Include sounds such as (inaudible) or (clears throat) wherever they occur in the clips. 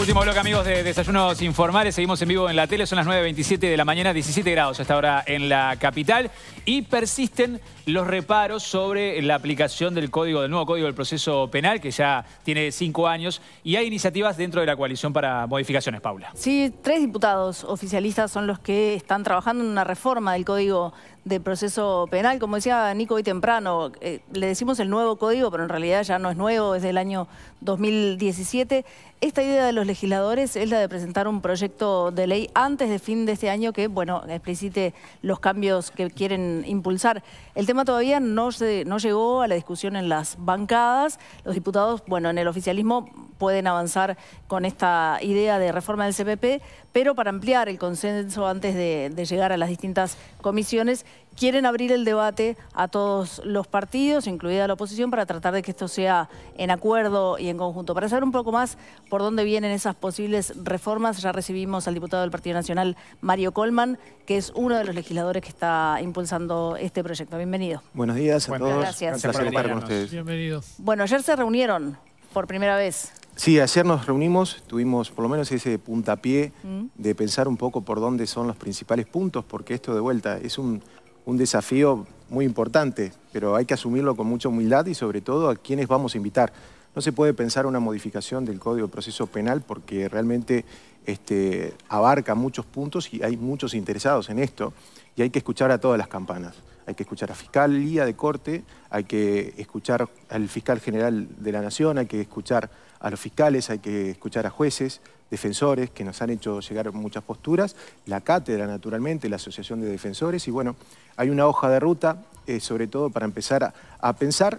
Último bloque, amigos de Desayunos Informales. Seguimos en vivo en la tele. Son las 9.27 de la mañana, 17 grados hasta ahora en la capital. Y persisten los reparos sobre la aplicación del código, del nuevo código del proceso penal, que ya tiene cinco años. Y hay iniciativas dentro de la coalición para modificaciones, Paula. Sí, tres diputados oficialistas son los que están trabajando en una reforma del código de proceso penal. Como decía Nico hoy temprano, eh, le decimos el nuevo código, pero en realidad ya no es nuevo, es del año 2017. Esta idea de los legisladores es la de presentar un proyecto de ley antes de fin de este año que, bueno, explicite los cambios que quieren impulsar. El tema todavía no, se, no llegó a la discusión en las bancadas. Los diputados, bueno, en el oficialismo pueden avanzar con esta idea de reforma del CPP, pero para ampliar el consenso antes de llegar a las distintas comisiones, quieren abrir el debate a todos los partidos, incluida la oposición, para tratar de que esto sea en acuerdo y en conjunto. Para saber un poco más por dónde vienen esas posibles reformas, ya recibimos al diputado del Partido Nacional, Mario Colman, que es uno de los legisladores que está impulsando este proyecto. Bienvenido. Buenos días a todos. Gracias. por estar con ustedes. Bueno, ayer se reunieron por primera vez. Sí, ayer nos reunimos, tuvimos por lo menos ese puntapié mm. de pensar un poco por dónde son los principales puntos, porque esto de vuelta es un, desafío muy importante, pero hay que asumirlo con mucha humildad y sobre todo a quienes vamos a invitar. No se puede pensar una modificación del Código de Proceso Penal porque realmente este, abarca muchos puntos y hay muchos interesados en esto y hay que escuchar a todas las campanas. Hay que escuchar a Fiscalía de Corte, hay que escuchar al Fiscal General de la Nación, hay que escuchar a los fiscales, hay que escuchar a jueces, defensores que nos han hecho llegar muchas posturas, la cátedra naturalmente, la asociación de defensores y bueno, hay una hoja de ruta eh, sobre todo para empezar a, pensar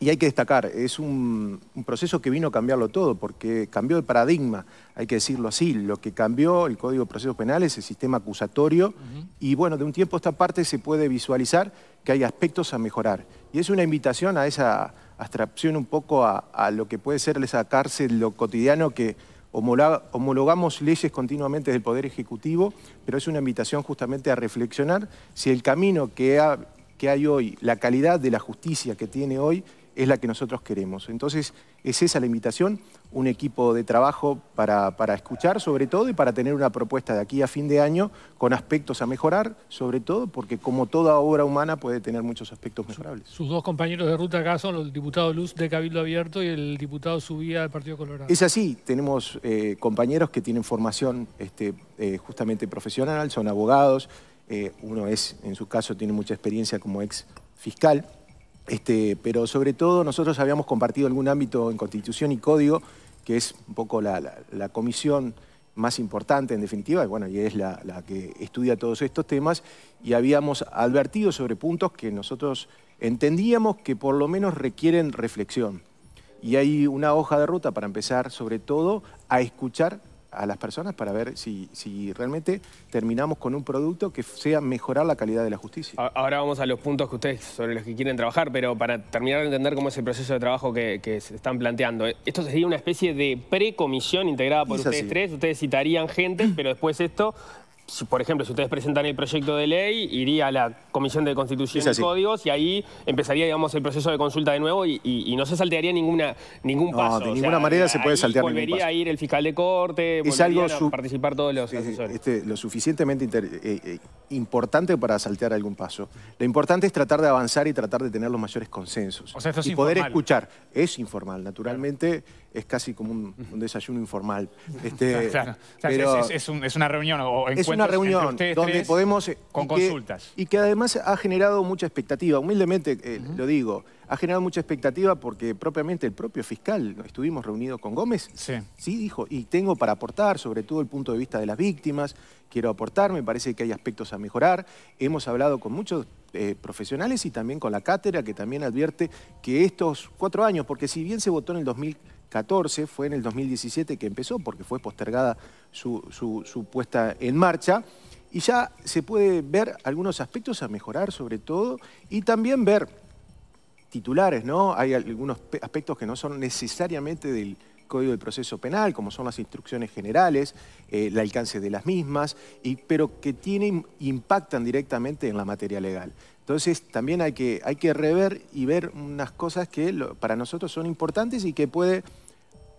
y hay que destacar, es un, proceso que vino a cambiarlo todo porque cambió el paradigma, hay que decirlo así, lo que cambió el Código de Procesos Penales, el sistema acusatorio y bueno, de un tiempo a esta parte se puede visualizar que hay aspectos a mejorar y es una invitación a esa abstracción un poco a, lo que puede ser esa cárcel, lo cotidiano que homologamos leyes continuamente del Poder Ejecutivo, pero es una invitación justamente a reflexionar si el camino que hay hoy, la calidad de la justicia que tiene hoy, es la que nosotros queremos. Entonces, es esa la invitación, un equipo de trabajo para, para, escuchar sobre todo y para tener una propuesta de aquí a fin de año con aspectos a mejorar, sobre todo porque como toda obra humana puede tener muchos aspectos mejorables. Sus, dos compañeros de ruta acá son el diputado Luz de Cabildo Abierto y el diputado Subía del Partido Colorado. Es así, tenemos eh, compañeros que tienen formación este, eh, justamente profesional, son abogados, eh, uno es, en su caso, tiene mucha experiencia como ex fiscal, este, pero sobre todo nosotros habíamos compartido algún ámbito en Constitución y Código, que es un poco la, comisión más importante en definitiva, y bueno, y es la, que estudia todos estos temas, y habíamos advertido sobre puntos que nosotros entendíamos que por lo menos requieren reflexión. Y hay una hoja de ruta para empezar, sobre todo, a escuchar a las personas para ver si, si realmente terminamos con un producto que sea mejorar la calidad de la justicia. Ahora vamos a los puntos que ustedes sobre los que quieren trabajar, pero para terminar de entender cómo es el proceso de trabajo que, se están planteando, ¿eh? esto sería una especie de precomisión integrada por ustedes tres, ustedes citarían gente, (clears throat) pero después esto por ejemplo, si ustedes presentan el proyecto de ley, iría a la Comisión de Constitución y Códigos y ahí empezaría, digamos, el proceso de consulta de nuevo y, no se saltearía ninguna, ningún paso. de ninguna manera se puede saltear ningún paso. Volvería a ir el fiscal de corte, es a participar todos los asesores. Este, lo suficientemente eh, eh, importante para saltear algún paso. Lo importante es tratar de avanzar y tratar de tener los mayores consensos. O sea, esto y poder escuchar. Es informal, naturalmente. es casi como un, desayuno informal. es, una reunión o encuentro una reunión donde podemos... Eh, con consultas. y que además ha generado mucha expectativa, humildemente eh, lo digo, ha generado mucha expectativa porque propiamente el propio fiscal, estuvimos reunidos con Gómez, sí. dijo, y tengo para aportar, sobre todo el punto de vista de las víctimas, quiero aportar, me parece que hay aspectos a mejorar, hemos hablado con muchos eh, profesionales y también con la cátedra que también advierte que estos cuatro años, porque si bien se votó en el 2000 fue en el 2017 que empezó porque fue postergada su, puesta en marcha y ya se puede ver algunos aspectos a mejorar sobre todo y también ver titulares, ¿no? Hay algunos aspectos que no son necesariamente del Código de Proceso Penal, como son las instrucciones generales, eh, el alcance de las mismas, y, pero que tienen, impactan directamente en la materia legal. Entonces también hay que, hay que rever y ver unas cosas que para nosotros son importantes y que puede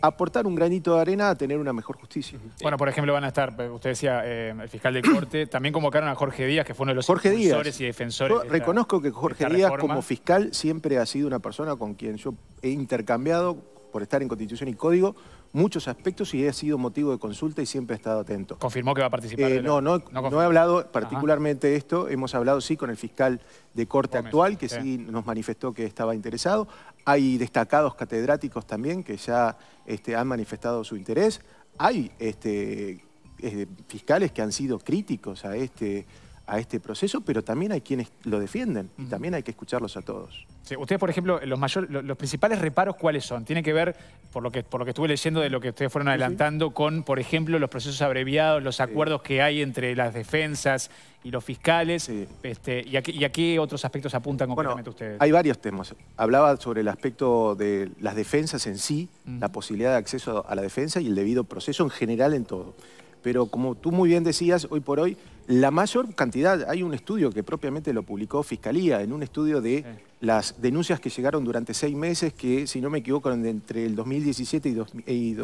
aportar un granito de arena a tener una mejor justicia. Bueno, por ejemplo, van a estar, eh, usted decía, eh, el fiscal de corte, (clears throat) también convocaron a Jorge Díaz, que fue uno de los Jorge y defensores. reconozco que Jorge Díaz como fiscal siempre ha sido una persona con quien yo he intercambiado, por estar en Constitución y Código, muchos aspectos y ha sido motivo de consulta y siempre he estado atento. ¿Confirmó que va a participar? Eh, no, no, he hablado particularmente de esto. Hemos hablado, sí, con el fiscal de corte actual, que sí. nos manifestó que estaba interesado. Hay destacados catedráticos también que ya este, han manifestado su interés. Hay este, eh, fiscales que han sido críticos a este a este proceso, pero también hay quienes lo defienden y también hay que escucharlos a todos. ustedes, por ejemplo, los, principales reparos, ¿cuáles son? Tiene que ver, por lo que, por lo estuve leyendo de lo que ustedes fueron adelantando, con, por ejemplo, los procesos abreviados, los acuerdos que hay entre las defensas y los fiscales. Este, y, a, qué otros aspectos apuntan concretamente ustedes? Hay varios temas. Hablaba sobre el aspecto de las defensas en sí, la posibilidad de acceso a la defensa y el debido proceso en general en todo pero como tú muy bien decías, hoy por hoy, la mayor cantidad, hay un estudio que propiamente lo publicó Fiscalía, en un estudio de las denuncias que llegaron durante seis meses, que si no me equivoco, entre el 2017 y,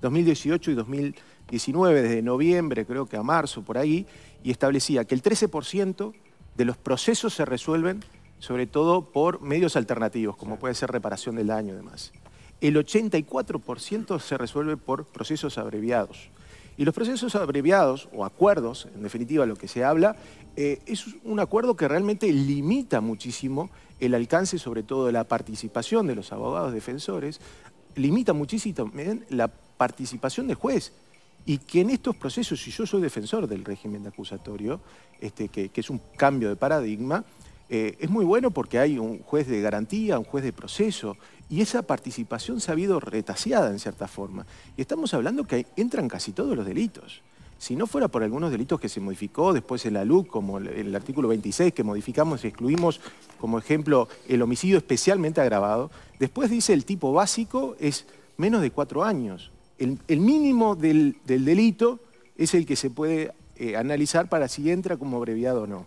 2018 y 2019, desde noviembre creo que a marzo, por ahí, y establecía que el 13% de los procesos se resuelven sobre todo por medios alternativos, como puede ser reparación del daño y demás. El 84% se resuelve por procesos abreviados. Y los procesos abreviados o acuerdos, en definitiva lo que se habla, eh, es un acuerdo que realmente limita muchísimo el alcance, sobre todo de la participación de los abogados defensores, limita muchísimo la participación de juez. Y que en estos procesos, si yo soy defensor del régimen de acusatorio, este, que es un cambio de paradigma, eh, es muy bueno porque hay un juez de garantía, un juez de proceso, y esa participación se ha habido retaseada en cierta forma. Y estamos hablando que entran casi todos los delitos. Si no fuera por algunos delitos que se modificó después en la LUC, como el, artículo 26 que modificamos y excluimos como ejemplo el homicidio especialmente agravado, después dice el tipo básico es menos de cuatro años. El, mínimo del, delito es el que se puede eh, analizar para si entra como abreviado o no.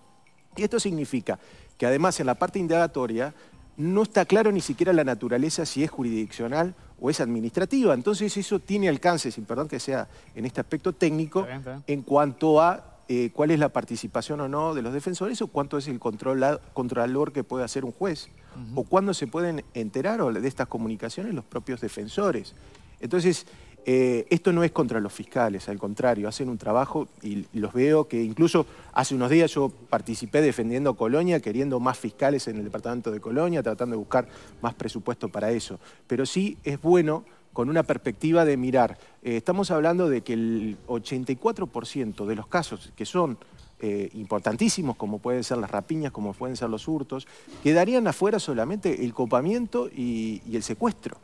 Y esto significa que además en la parte indagatoria no está claro ni siquiera la naturaleza si es jurisdiccional o es administrativa. Entonces eso tiene alcance, sin perdón que sea en este aspecto técnico, en cuanto a eh, cuál es la participación o no de los defensores o cuánto es el controlador que puede hacer un juez o cuándo se pueden enterar de estas comunicaciones los propios defensores. Entonces, eh, esto no es contra los fiscales, al contrario, hacen un trabajo y los veo que incluso hace unos días yo participé defendiendo Colonia, queriendo más fiscales en el departamento de Colonia, tratando de buscar más presupuesto para eso. Pero sí es bueno con una perspectiva de mirar. Eh, estamos hablando de que el 84% de los casos que son eh, importantísimos, como pueden ser las rapiñas, como pueden ser los hurtos, quedarían afuera solamente el copamiento y el secuestro.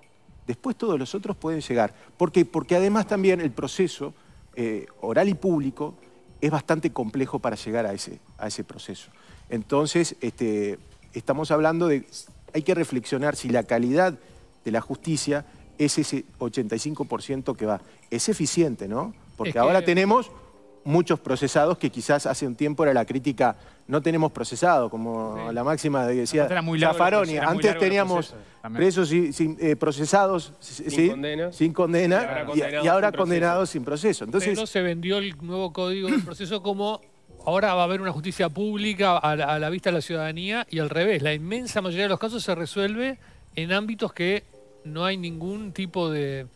Después todos los otros pueden llegar. ¿Por qué? Porque además también el proceso eh, oral y público es bastante complejo para llegar a ese, a ese proceso. Entonces, este, estamos hablando de, hay que reflexionar si la calidad de la justicia es ese 85% que va. Es eficiente, ¿no? Porque ahora tenemos muchos procesados que quizás hace un tiempo era la crítica, no tenemos procesado, como la máxima de que decía Zaffaroni. Antes teníamos presos sin, eh, procesados sin, condena, y ahora, condenados sin proceso. Entonces, Pero se vendió el nuevo código del proceso como ahora va a haber una justicia pública a la vista de la ciudadanía y al revés. La inmensa mayoría de los casos se resuelve en ámbitos que no hay ningún tipo de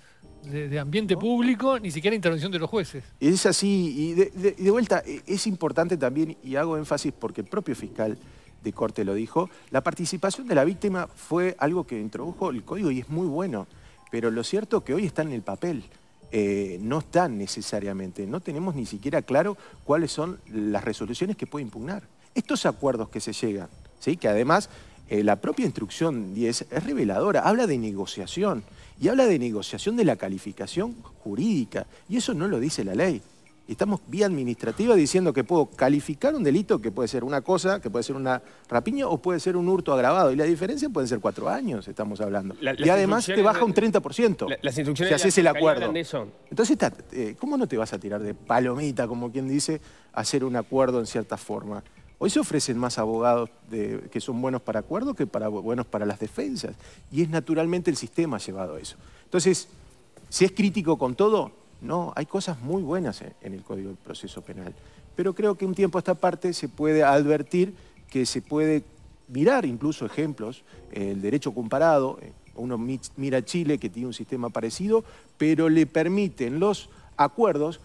de, ambiente público, ni siquiera intervención de los jueces. Es así, y de, vuelta, e, es importante también, y hago énfasis porque el propio fiscal de corte lo dijo, la participación de la víctima fue algo que introdujo el código y es muy bueno, pero lo cierto es que hoy está en el papel. Eh, no está necesariamente, no tenemos ni siquiera claro cuáles son las resoluciones que puede impugnar. Estos acuerdos que se llegan, ¿sí? que además eh, la propia instrucción 10 es reveladora, habla de negociación y habla de negociación de la calificación jurídica y eso no lo dice la ley. Estamos vía administrativa diciendo que puedo calificar un delito que puede ser una cosa, que puede ser una rapiña o puede ser un hurto agravado. Y la diferencia puede ser cuatro años, estamos hablando. y además te baja un 30% si haces el acuerdo. Entonces, eh, ¿cómo no te vas a tirar de palomita, como quien dice, hacer un acuerdo en cierta forma? Hoy se ofrecen más abogados que son buenos para acuerdos que para, buenos para las defensas. Y es naturalmente el sistema llevado a eso. Entonces, si es crítico con todo, no, hay cosas muy buenas en, el Código del Proceso Penal. Pero creo que un tiempo a esta parte se puede advertir que se puede mirar incluso ejemplos, el derecho comparado, eh, uno mira Chile que tiene un sistema parecido, pero le permiten los acuerdos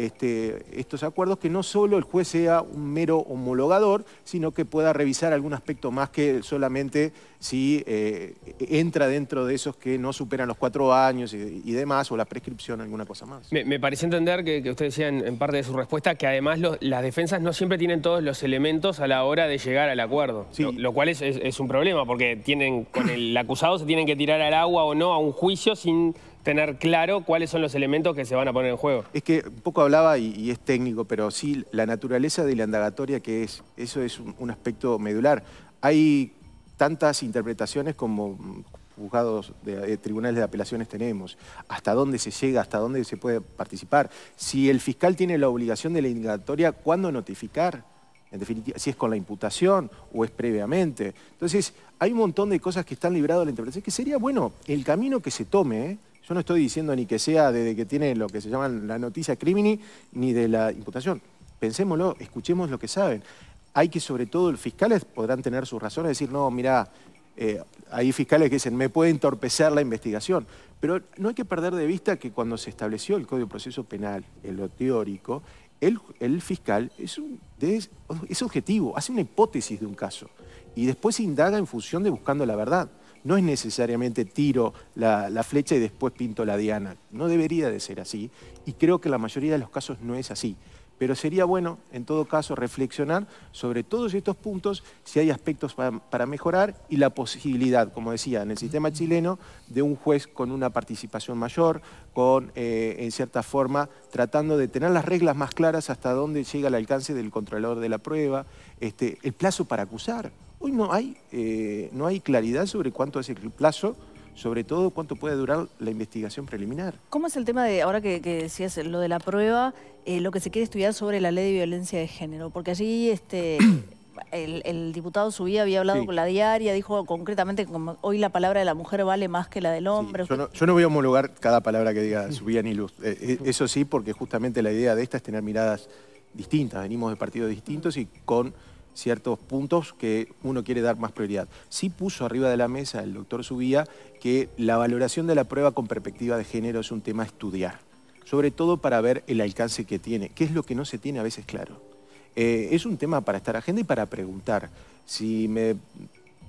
este, estos acuerdos, que no solo el juez sea un mero homologador, sino que pueda revisar algún aspecto más que solamente si eh, entra dentro de esos que no superan los cuatro años y, demás, o la prescripción, alguna cosa más. Me, me pareció entender que, usted decía en, parte de su respuesta que además las defensas no siempre tienen todos los elementos a la hora de llegar al acuerdo, lo, cual es, es, un problema, porque tienen con el acusado se tienen que tirar al agua o no a un juicio sin tener claro cuáles son los elementos que se van a poner en juego. Es que un poco hablaba, y, es técnico, pero sí, la naturaleza de la indagatoria que es, eso es un, aspecto medular. Hay tantas interpretaciones como juzgados de, eh, tribunales de apelaciones tenemos, hasta dónde se llega, hasta dónde se puede participar. Si el fiscal tiene la obligación de la indagatoria, ¿cuándo notificar? En definitiva, si es con la imputación o es previamente. Entonces, hay un montón de cosas que están libradas de la interpretación, que sería, bueno, el camino que se tome, ¿eh? Yo no estoy diciendo ni que sea desde que tiene lo que se llama la noticia crimini, ni de la imputación. Pensémoslo, escuchemos lo que saben. Hay que, sobre todo, los fiscales podrán tener sus razones, decir, no, mira, eh, hay fiscales que dicen, me puede entorpecer la investigación. Pero no hay que perder de vista que cuando se estableció el Código de Proceso Penal, en lo teórico, el, fiscal es, objetivo, hace una hipótesis de un caso y después indaga en función de buscando la verdad. No es necesariamente tiro la, flecha y después pinto la diana. No debería de ser así y creo que la mayoría de los casos no es así. Pero sería bueno, en todo caso, reflexionar sobre todos estos puntos, si hay aspectos para, mejorar y la posibilidad, como decía, en el sistema chileno, de un juez con una participación mayor, con, eh, en cierta forma, tratando de tener las reglas más claras hasta dónde llega el alcance del controlador de la prueba, este, el plazo para acusar. Hoy no hay, eh, no hay claridad sobre cuánto es el plazo, sobre todo cuánto puede durar la investigación preliminar. ¿Cómo es el tema de, ahora que, decías lo de la prueba, eh, lo que se quiere estudiar sobre la ley de violencia de género? Porque allí este, (clears throat) el, diputado Subía había hablado con la diaria, dijo concretamente que hoy la palabra de la mujer vale más que la del hombre. Yo, no, voy a homologar cada palabra que diga Subía ni Luz. Eh, eso sí, porque justamente la idea de esta es tener miradas distintas. Venimos de partidos distintos y con ciertos puntos que uno quiere dar más prioridad. Sí puso arriba de la mesa el doctor Subía que la valoración de la prueba con perspectiva de género es un tema a estudiar, sobre todo para ver el alcance que tiene, qué es lo que no se tiene a veces claro. Eh, es un tema para estar agenda y para preguntar. Si me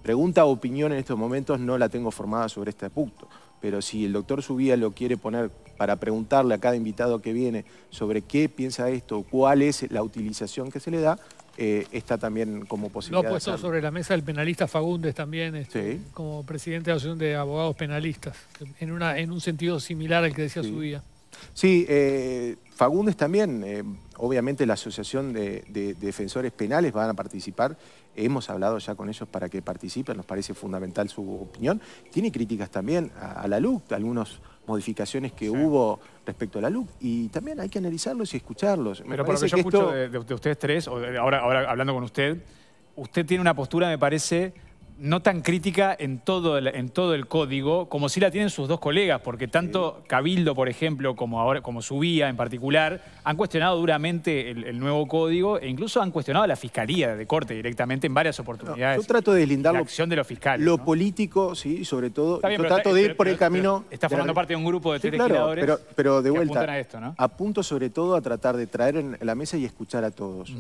pregunta opinión en estos momentos no la tengo formada sobre este punto, pero si el doctor Subía lo quiere poner para preguntarle a cada invitado que viene sobre qué piensa esto, cuál es la utilización que se le da, eh, está también como posibilidad. Lo ha puesto sobre la mesa el penalista Fagundes también, este, como presidente de la Asociación de Abogados Penalistas, en, un sentido similar al que decía su día. Sí, eh, Fagundes también, eh, obviamente la Asociación de, Defensores Penales van a participar, hemos hablado ya con ellos para que participen, nos parece fundamental su opinión. Tiene críticas también a, la luz algunos modificaciones que hubo respecto a la luz Y también hay que analizarlos y escucharlos. Pero por lo que yo escucho de, ustedes tres, o ahora, ahora hablando con usted, usted tiene una postura, me parece no tan crítica en todo, el, en todo el código como si la tienen sus dos colegas, porque tanto Cabildo, por ejemplo, como, ahora, como Subía en particular, han cuestionado duramente el, nuevo código e incluso han cuestionado a la Fiscalía de Corte directamente en varias oportunidades. yo trato de deslindar La acción de los fiscales. Lo político, sí, sobre todo. yo trato de ir por el camino... Está formando parte de un grupo de tres pero, de vuelta, que apuntan a esto, ¿no? Apunto sobre todo a tratar de traer en la mesa y escuchar a todos.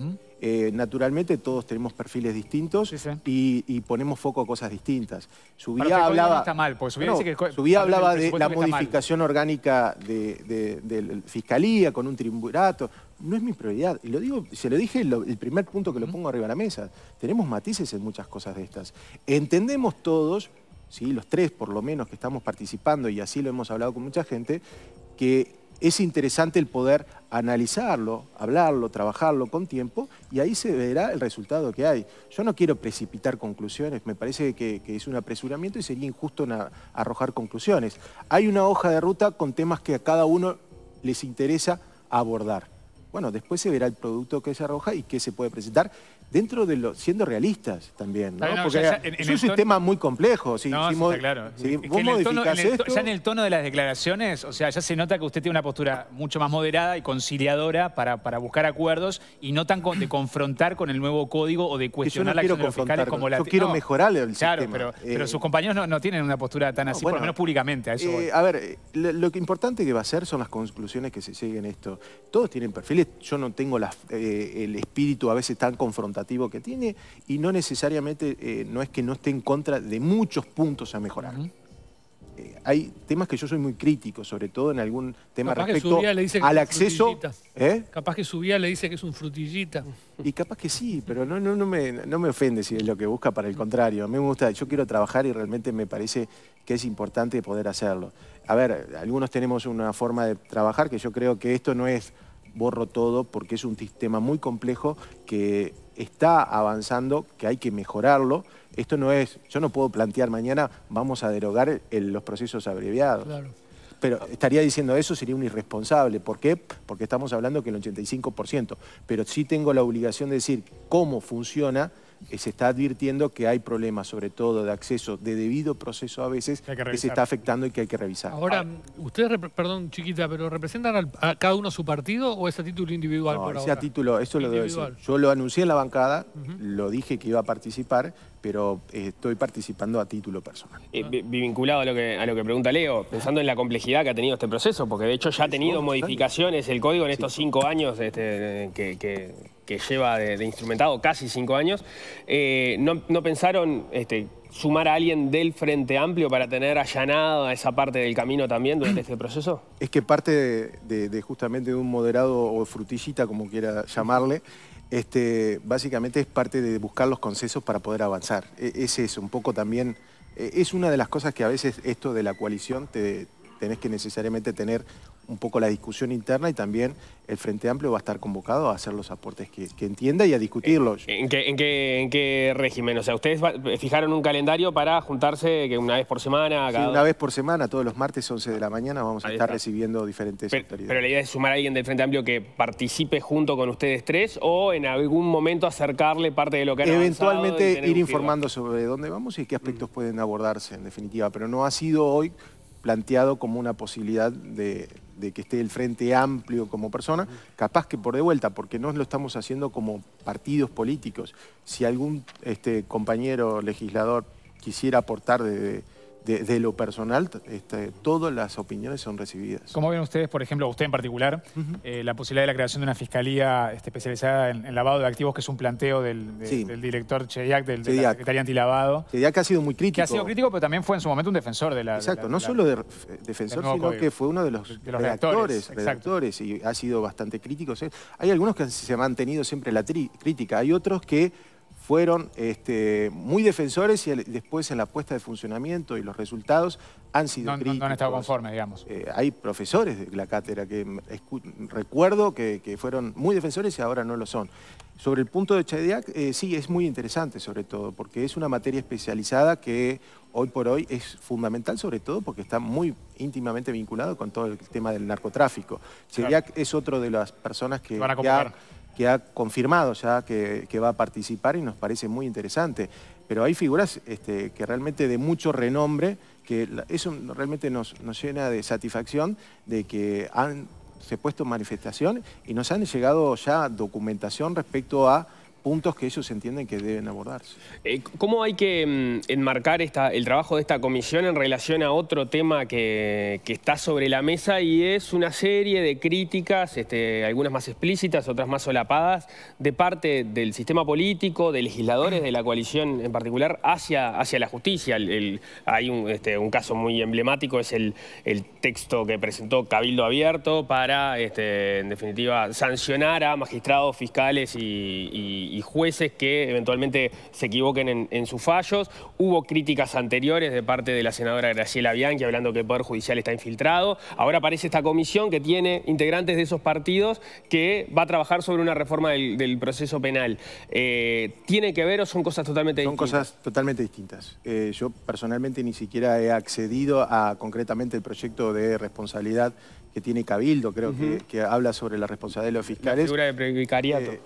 Eh, naturalmente todos tenemos perfiles distintos Y, ponemos foco a cosas distintas. Subía hablaba, hablaba de la modificación orgánica de, fiscalía con un triunvirato. No es mi prioridad. Y lo digo, se lo dije el primer punto que lo pongo arriba de la mesa. Tenemos matices en muchas cosas de estas. Entendemos todos, ¿sí? los tres por lo menos que estamos participando y así lo hemos hablado con mucha gente, que es interesante el poder analizarlo, hablarlo, trabajarlo con tiempo y ahí se verá el resultado que hay. Yo no quiero precipitar conclusiones, me parece que, es un apresuramiento y sería injusto arrojar conclusiones. Hay una hoja de ruta con temas que a cada uno les interesa abordar. Bueno, después se verá el producto que se arroja y qué se puede presentar dentro de los... siendo realistas también, ¿no? es un sistema muy complejo. claro. Ya en el tono de las declaraciones, o sea, ya se nota que usted tiene una postura mucho más moderada y conciliadora para, para buscar acuerdos y no tan de confrontar con el nuevo código o de cuestionar la acción de los fiscales como la... Yo quiero mejorar el Claro, pero, eh. sus compañeros no, tienen una postura tan así, por lo menos públicamente. A, eh, ver, lo, importante que va a ser son las conclusiones que se siguen esto. Todos tienen perfiles. Yo no tengo eh, el espíritu a veces tan confrontado que tiene y no necesariamente, eh, no es que no esté en contra de muchos puntos a mejorar. Eh, hay temas que yo soy muy crítico, sobre todo en algún tema respecto al acceso. ¿Eh? Capaz que su vía le dice que es un frutillita. Y capaz que sí, pero no, no, no, me, no me ofende si es lo que busca, para el contrario. A mí me gusta, yo quiero trabajar y realmente me parece que es importante poder hacerlo. A ver, algunos tenemos una forma de trabajar que yo creo que esto no es borro todo porque es un sistema muy complejo que está avanzando, que hay que mejorarlo. Esto no es, yo no puedo plantear mañana vamos a derogar los procesos abreviados. Pero estaría diciendo eso sería un irresponsable. ¿Por qué? Porque estamos hablando que el 85%. Pero sí tengo la obligación de decir cómo funciona eh, se está advirtiendo que hay problemas, sobre todo de acceso, de debido proceso a veces, que, se está afectando y que hay que revisar. Ahora, ah. ustedes, perdón, chiquita, pero ¿representan a cada uno su partido o es a título individual no, por a título, eso lo debo decir. Yo lo anuncié en la bancada, lo dije que iba a participar, pero eh, estoy participando a título personal. Eh, vinculado a lo, que, pregunta Leo, pensando en la complejidad que ha tenido este proceso, porque de hecho ya ha tenido modificaciones el código en estos cinco años este, que, lleva de, instrumentado, casi cinco años, eh, no, pensaron... Este, sumar a alguien del Frente Amplio para tener allanada esa parte del camino también durante este proceso? Es que parte de, justamente de un moderado o frutillita, como quiera llamarle, este, básicamente es parte de buscar los concesos para poder avanzar. E, es eso, un poco también, e, es una de las cosas que a veces esto de la coalición tenés que necesariamente tener un poco la discusión interna y también el Frente Amplio va a estar convocado a hacer los aportes que, entienda y a discutirlos. Eh, ¿En, qué, régimen? O sea, ¿ustedes fijaron un calendario para juntarse que una vez por semana? Cada... una vez por semana, todos los martes 11 de la mañana vamos a estar recibiendo diferentes pero, autoridades. Pero la idea es sumar a alguien del Frente Amplio que participe junto con ustedes tres o en algún momento acercarle parte de lo que han Eventualmente ir informando sobre dónde vamos y qué aspectos mm. pueden abordarse en definitiva, pero no ha sido hoy planteado como una posibilidad de, de que esté el Frente Amplio como persona, capaz que por de vuelta, porque no lo estamos haciendo como partidos políticos, si algún este, compañero legislador quisiera aportar desde de, lo personal, este, todas las opiniones son recibidas. ¿Cómo ven ustedes, por ejemplo, usted en particular, eh, la posibilidad de la creación de una fiscalía este, especializada en, lavado de activos, que es un planteo del, director Chediak, del, Secretario de la Secretaría Antilavado? Chediak ha sido muy crítico. Que ha sido crítico, pero también fue en su momento un defensor de la... Exacto, no solo defensor, sino que fue uno de los, redactores, y ha sido bastante crítico. Hay algunos que se han mantenido siempre la crítica, hay otros que fueron este, muy defensores y después en la puesta de funcionamiento y los resultados han sido no, críticos. No han estado conformes, digamos. Eh, hay profesores de la cátedra que recuerdo que, fueron muy defensores y ahora no lo son. Sobre el punto de Chediac, eh, sí, es muy interesante sobre todo, porque es una materia especializada que hoy por hoy es fundamental, sobre todo porque está muy íntimamente vinculado con todo el tema del narcotráfico. Chediac es otro de las personas que... Van a que ha confirmado ya que, va a participar y nos parece muy interesante. Pero hay figuras este, que realmente de mucho renombre, que eso realmente nos, nos llena de satisfacción de que han se puesto en manifestación y nos han llegado ya documentación respecto a puntos que ellos entienden que deben abordarse. Eh, ¿Cómo hay que mm, enmarcar el trabajo de esta comisión en relación a otro tema que, está sobre la mesa y es una serie de críticas, este, algunas más explícitas, otras más solapadas, de parte del sistema político, de legisladores de la coalición en particular, hacia, hacia la justicia? hay este, un, caso muy emblemático, es el, texto que presentó Cabildo Abierto para, este, en definitiva, sancionar a magistrados, fiscales y y, jueces que eventualmente se equivoquen en, sus fallos. Hubo críticas anteriores de parte de la senadora Graciela Bianchi hablando que el Poder Judicial está infiltrado. Ahora aparece esta comisión que tiene integrantes de esos partidos que va a trabajar sobre una reforma del, proceso penal. Eh, ¿Tiene que ver o son cosas totalmente distintas? Son cosas totalmente distintas. Eh, yo personalmente ni siquiera he accedido a concretamente el proyecto de responsabilidad que tiene Cabildo, creo que, habla sobre la responsabilidad de los fiscales. La figura de precariato. Eh,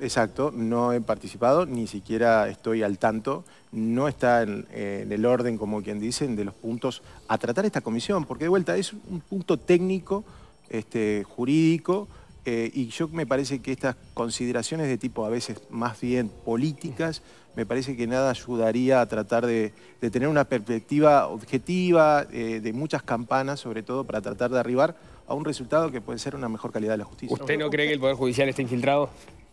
exacto, no he participado, ni siquiera estoy al tanto, no está en, el orden, como quien dicen, de los puntos a tratar esta comisión, porque de vuelta es un punto técnico, este, jurídico, eh, y yo me parece que estas consideraciones de tipo a veces más bien políticas, me parece que nada ayudaría a tratar de, tener una perspectiva objetiva, eh, de muchas campanas, sobre todo para tratar de arribar a un resultado que puede ser una mejor calidad de la justicia. ¿Usted no cree que el Poder Judicial esté infiltrado?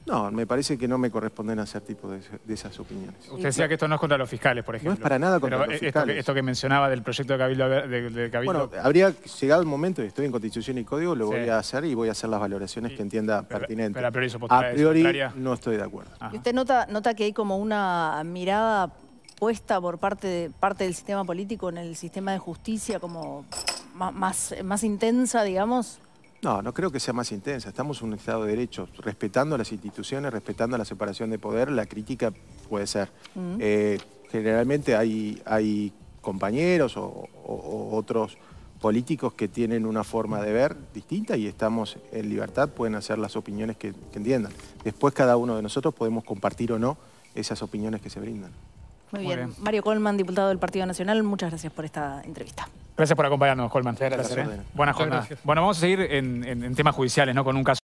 No, me parece que no me corresponden hacer tipo de, esas opiniones. Usted decía que esto no es contra los fiscales, por ejemplo. No es para nada contra los eh, esto fiscales. Que, esto que, mencionaba del proyecto de Cabildo, Bueno, habría llegado el momento, estoy en Constitución y Código, lo voy a hacer y voy a hacer las valoraciones que entienda pertinente. Pero, a priori, a no estoy de acuerdo. ¿Y usted nota, nota que hay como una mirada puesta por parte, de, parte del sistema político en el sistema de justicia como más, más intensa, digamos? No, no creo que sea más intensa. Estamos en un Estado de Derecho, respetando las instituciones, respetando la separación de poder, la crítica puede ser. Mm. Eh, generalmente hay, hay compañeros o, otros políticos que tienen una forma de ver distinta y estamos en libertad, pueden hacer las opiniones que, entiendan. Después cada uno de nosotros podemos compartir o no esas opiniones que se brindan. Muy, bien. bien. Mario Colman, diputado del Partido Nacional, muchas gracias por esta entrevista. Gracias por acompañarnos, Colman. Gracias. ¿eh? Buenas jornadas. Bueno, vamos a seguir en, en temas judiciales, ¿no? Con un caso.